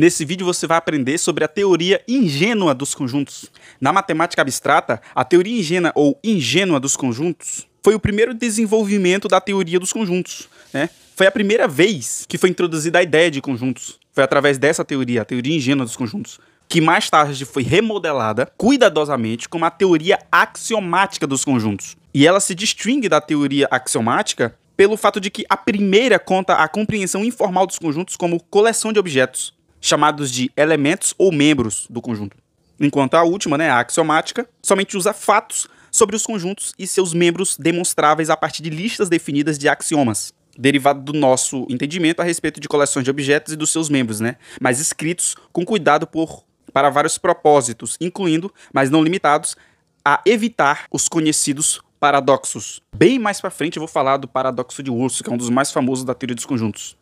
Nesse vídeo você vai aprender sobre a teoria ingênua dos conjuntos. Na matemática abstrata, a teoria ingênua ou ingênua dos conjuntos foi o primeiro desenvolvimento da teoria dos conjuntos. Né? Foi a primeira vez que foi introduzida a ideia de conjuntos. Foi através dessa teoria, a teoria ingênua dos conjuntos, que mais tarde foi remodelada cuidadosamente como a teoria axiomática dos conjuntos. E ela se distingue da teoria axiomática pelo fato de que a primeira conta a compreensão informal dos conjuntos como coleção de objetos, chamados de elementos ou membros do conjunto. Enquanto a última, né, a axiomática, somente usa fatos sobre os conjuntos e seus membros demonstráveis a partir de listas definidas de axiomas, derivado do nosso entendimento a respeito de coleções de objetos e dos seus membros, né, mas escritos com cuidado por para vários propósitos, incluindo, mas não limitados, a evitar os conhecidos paradoxos. Bem mais para frente eu vou falar do paradoxo de Urso, que é um dos mais famosos da teoria dos conjuntos.